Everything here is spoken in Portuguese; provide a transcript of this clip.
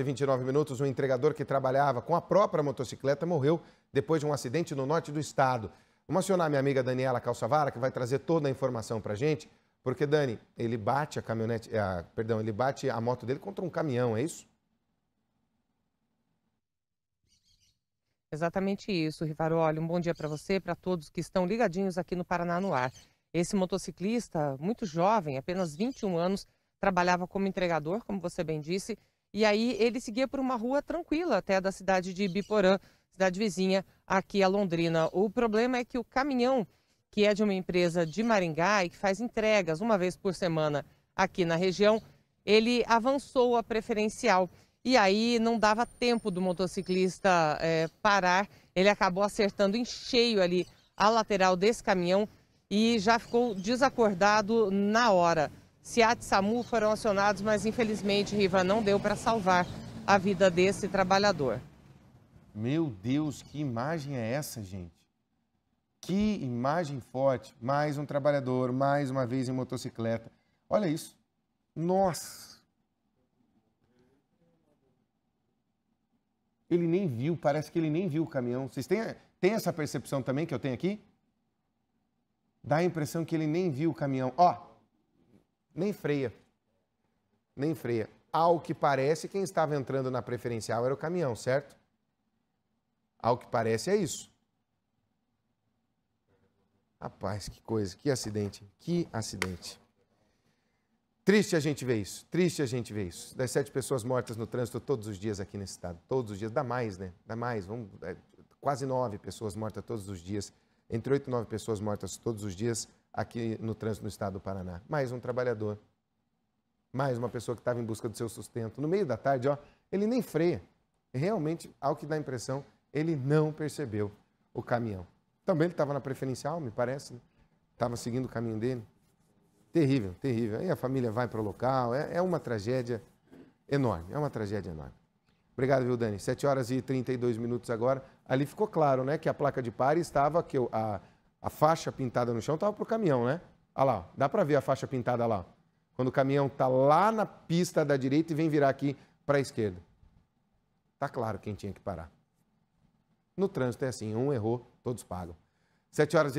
de 29 minutos, um entregador que trabalhava com a própria motocicleta morreu depois de um acidente no norte do estado. Vamos acionar minha amiga Daniela Calçavara, que vai trazer toda a informação para gente, porque, Dani, ele bate a caminhonete, eh, perdão, ele bate a moto dele contra um caminhão, é isso? Exatamente isso, Rivaroli. Um bom dia para você, para todos que estão ligadinhos aqui no Paraná no Ar. Esse motociclista, muito jovem, apenas 21 anos, trabalhava como entregador, como você bem disse, e aí ele seguia por uma rua tranquila até da cidade de Biporã, cidade vizinha aqui a Londrina. O problema é que o caminhão, que é de uma empresa de Maringá e que faz entregas uma vez por semana aqui na região, ele avançou a preferencial. E aí não dava tempo do motociclista é, parar. Ele acabou acertando em cheio ali a lateral desse caminhão e já ficou desacordado na hora. SEAT e SAMU foram acionados, mas infelizmente, Riva, não deu para salvar a vida desse trabalhador. Meu Deus, que imagem é essa, gente? Que imagem forte. Mais um trabalhador, mais uma vez em motocicleta. Olha isso. Nossa! Ele nem viu, parece que ele nem viu o caminhão. Vocês têm, têm essa percepção também que eu tenho aqui? Dá a impressão que ele nem viu o caminhão. Ó, nem freia. Nem freia. Ao que parece, quem estava entrando na preferencial era o caminhão, certo? Ao que parece, é isso. Rapaz, que coisa, que acidente, que acidente. Triste a gente ver isso, triste a gente ver isso. Das sete pessoas mortas no trânsito todos os dias aqui nesse estado, todos os dias, dá mais, né? Dá mais, vamos, é, quase nove pessoas mortas todos os dias entre 8 e 9 pessoas mortas todos os dias aqui no trânsito no estado do Paraná. Mais um trabalhador. Mais uma pessoa que estava em busca do seu sustento. No meio da tarde, ó, ele nem freia. Realmente, ao que dá a impressão, ele não percebeu o caminhão. Também ele estava na preferencial, me parece. Estava né? seguindo o caminho dele. Terrível, terrível. Aí a família vai para o local. É, é uma tragédia enorme. É uma tragédia enorme. Obrigado, viu, Dani? 7 horas e 32 minutos agora. Ali ficou claro, né, que a placa de pare estava, que a, a faixa pintada no chão estava para o caminhão, né? Olha lá, dá para ver a faixa pintada lá. Quando o caminhão está lá na pista da direita e vem virar aqui para a esquerda. Tá claro quem tinha que parar. No trânsito é assim, um errou, todos pagam. 7 horas e